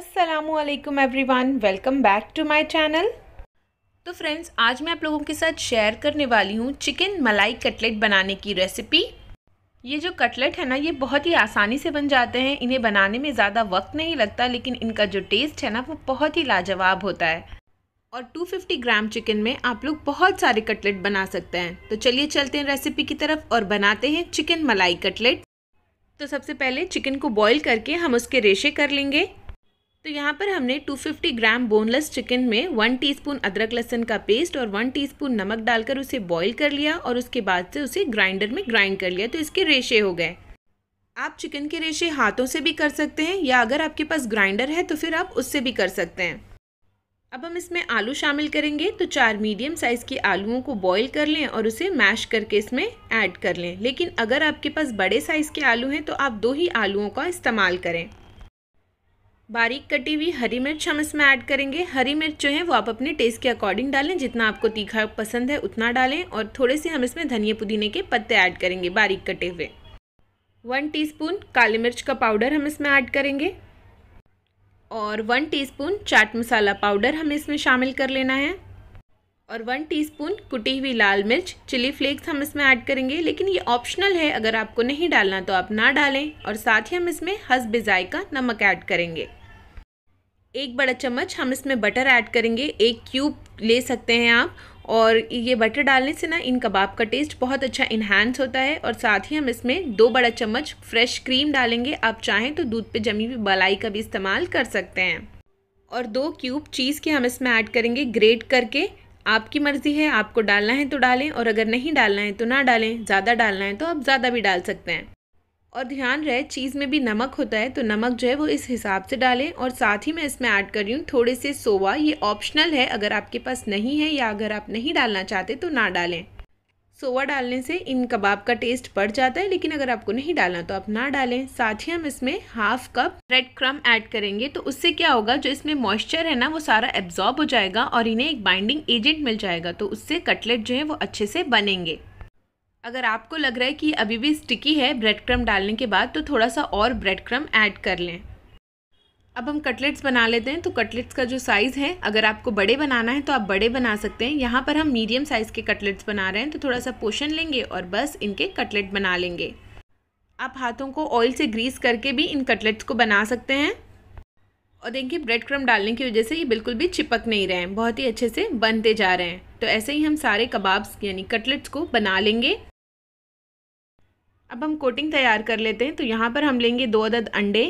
असलम वन welcome back to my channel तो friends आज मैं आप लोगों के साथ शेयर करने वाली हूँ चिकन मलाई कटलेट बनाने की रेसिपी ये जो कटलेट है ना ये बहुत ही आसानी से बन जाते हैं इन्हें बनाने में ज़्यादा वक्त नहीं लगता लेकिन इनका जो टेस्ट है ना वो बहुत ही लाजवाब होता है और 250 ग्राम चिकन में आप लोग बहुत सारे कटलेट बना सकते हैं तो चलिए चलते हैं रेसिपी की तरफ और बनाते हैं चिकन मलाई कटलेट तो सबसे पहले चिकन को बॉईल करके हम उसके रेशे कर लेंगे तो यहाँ पर हमने 250 ग्राम बोनलेस चिकन में वन टीस्पून अदरक लहसन का पेस्ट और वन टीस्पून नमक डालकर उसे बॉईल कर लिया और उसके बाद से उसे ग्राइंडर में ग्राइंड कर लिया तो इसके रेशे हो गए आप चिकन के रेशे हाथों से भी कर सकते हैं या अगर आपके पास ग्राइंडर है तो फिर आप उससे भी कर सकते हैं अब हम इसमें आलू शामिल करेंगे तो चार मीडियम साइज़ के आलुओं को बॉईल कर लें और उसे मैश करके इसमें ऐड कर लें लेकिन अगर आपके पास बड़े साइज़ के आलू हैं तो आप दो ही आलुओं का इस्तेमाल करें बारीक कटी हुई हरी मिर्च हम इसमें ऐड करेंगे हरी मिर्च जो है वो आप अपने टेस्ट के अकॉर्डिंग डालें जितना आपको तीखा पसंद है उतना डालें और थोड़े से हम इसमें धनिया पुदीने के पत्ते ऐड करेंगे बारीक कटे हुए वन टीस्पून काली मिर्च का पाउडर हम इसमें ऐड करेंगे और one teaspoon chaat masala powder हमें इसमें शामिल कर लेना है और वन टीस्पून कुटी हुई लाल मिर्च चिली फ्लेक्स हम इसमें ऐड करेंगे लेकिन ये ऑप्शनल है अगर आपको नहीं डालना तो आप ना डालें और साथ ही हम इसमें हसबे का नमक ऐड करेंगे एक बड़ा चम्मच हम इसमें बटर ऐड करेंगे एक क्यूब ले सकते हैं आप और ये बटर डालने से ना इन कबाब का टेस्ट बहुत अच्छा इन्हांस होता है और साथ ही हम इसमें दो बड़ा चम्मच फ्रेश क्रीम डालेंगे आप चाहें तो दूध पे जमी हुई बलाई का भी इस्तेमाल कर सकते हैं और दो क्यूब चीज़ के हम इसमें ऐड करेंगे ग्रेट करके आपकी मर्ज़ी है आपको डालना है तो डालें और अगर नहीं डालना है तो ना डालें ज़्यादा डालना है तो आप ज़्यादा भी डाल सकते हैं और ध्यान रहे चीज़ में भी नमक होता है तो नमक जो है वो इस हिसाब से डालें और साथ ही मैं इसमें ऐड कर रही हूँ थोड़े से सोवा ये ऑप्शनल है अगर आपके पास नहीं है या अगर आप नहीं डालना चाहते तो ना डालें सोवा डालने से इन कबाब का टेस्ट बढ़ जाता है लेकिन अगर आपको नहीं डालना तो आप ना डालें साथ ही हम इसमें half cup red cream add करेंगे तो उससे क्या होगा जो इसमें मॉइस्चर है ना वो सारा एब्जॉर्ब हो जाएगा और इन्हें एक बाइंडिंग एजेंट मिल जाएगा तो उससे कटलेट जो है वो अच्छे से बनेंगे अगर आपको लग रहा है कि अभी भी स्टिकी है ब्रेड क्रम डालने के बाद तो थोड़ा सा और ब्रेड क्रम ऐड कर लें अब हम कटलेट्स बना लेते हैं तो कटलेट्स का जो साइज़ है अगर आपको बड़े बनाना है तो आप बड़े बना सकते हैं यहाँ पर हम मीडियम साइज़ के कटलेट्स बना रहे हैं तो थोड़ा सा पोषण लेंगे और बस इनके कटलेट बना लेंगे आप हाथों को ऑयल से ग्रीस करके भी इन कटलेट्स को बना सकते हैं और देखिए ब्रेड क्रम डालने की वजह से ये बिल्कुल भी चिपक नहीं रहे हैं बहुत ही अच्छे से बनते जा रहे हैं तो ऐसे ही हम सारे कबाब्स यानी कटलेट्स को बना लेंगे अब हम कोटिंग तैयार कर लेते हैं तो यहाँ पर हम लेंगे दो अदद अंडे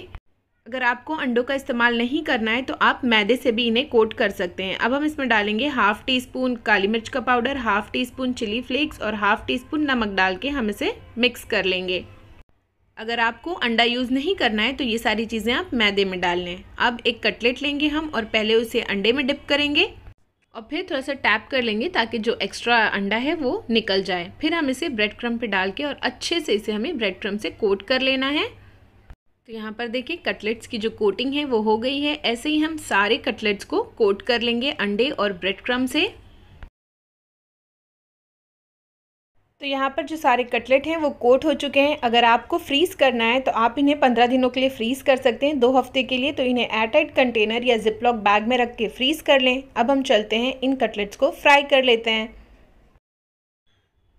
अगर आपको अंडों का इस्तेमाल नहीं करना है तो आप मैदे से भी इन्हें कोट कर सकते हैं अब हम इसमें डालेंगे हाफ़ टी स्पून काली मिर्च का powder half teaspoon chilli flakes और हाफ़ टी स्पून नमक डाल के हम इसे मिक्स कर लेंगे अगर आपको अंडा यूज़ नहीं करना है तो ये सारी चीज़ें आप मैदे में डाल लें अब एक कटलेट लेंगे हम और पहले उसे अंडे में डिप करेंगे और फिर थोड़ा सा टैप कर लेंगे ताकि जो एक्स्ट्रा अंडा है वो निकल जाए फिर हम इसे ब्रेड क्रम पे डाल के और अच्छे से इसे हमें ब्रेड क्रम से कोट कर लेना है तो यहाँ पर देखिए कटलेट्स की जो कोटिंग है वो हो गई है ऐसे ही हम सारे कटलेट्स को कोट कर लेंगे अंडे और ब्रेड क्रम से तो यहाँ पर जो सारे कटलेट हैं वो कोट हो चुके हैं अगर आपको फ्रीज़ करना है तो आप इन्हें पंद्रह दिनों के लिए फ्रीज़ कर सकते हैं दो हफ्ते के लिए तो इन्हें एयरटाइट कंटेनर या जिपलॉक बैग में रख के फ्रीज़ कर लें अब हम चलते हैं इन कटलेट्स को फ्राई कर लेते हैं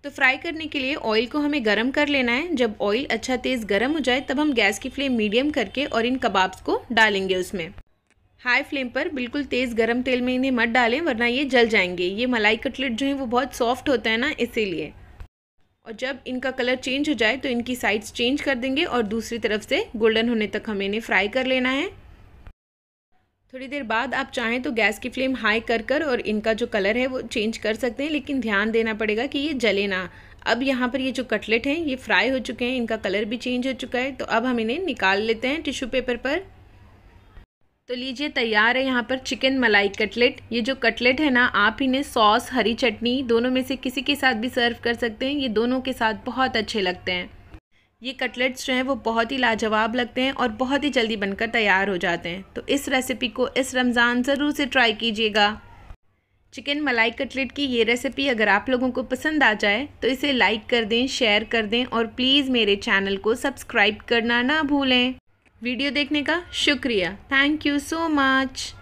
तो फ्राई करने के लिए ऑयल को हमें गर्म कर लेना है जब ऑयल अच्छा तेज़ गर्म हो जाए तब हम गैस की फ्लेम मीडियम करके और इन कबाब्स को डालेंगे उसमें हाई फ्लेम पर बिल्कुल तेज़ गर्म तेल में इन्हें मत डालें वरना ये जल जाएंगे ये मलाई कटलेट जो है वो बहुत सॉफ्ट होता है ना इसीलिए और जब इनका कलर चेंज हो जाए तो इनकी साइड्स चेंज कर देंगे और दूसरी तरफ से गोल्डन होने तक हमें इन्हें फ्राई कर लेना है थोड़ी देर बाद आप चाहें तो गैस की फ्लेम हाई कर कर और इनका जो कलर है वो चेंज कर सकते हैं लेकिन ध्यान देना पड़ेगा कि ये जले ना अब यहाँ पर ये जो कटलेट हैं ये फ्राई हो चुके हैं इनका कलर भी चेंज हो चुका है तो अब हम इन्हें निकाल लेते हैं टिश्यू पेपर पर तो लीजिए तैयार है यहाँ पर चिकन मलाई कटलेट ये जो कटलेट है ना आप इन्हें सॉस हरी चटनी दोनों में से किसी के साथ भी सर्व कर सकते हैं ये दोनों के साथ बहुत अच्छे लगते हैं ये कटलेट्स जो हैं वो बहुत ही लाजवाब लगते हैं और बहुत ही जल्दी बनकर तैयार हो जाते हैं तो इस रेसिपी को इस रमज़ान ज़रूर से ट्राई कीजिएगा चिकन मलाई कटलेट की ये रेसिपी अगर आप लोगों को पसंद आ जाए तो इसे लाइक कर दें शेयर कर दें और प्लीज़ मेरे चैनल को सब्सक्राइब करना ना भूलें वीडियो देखने का शुक्रिया थैंक यू सो मच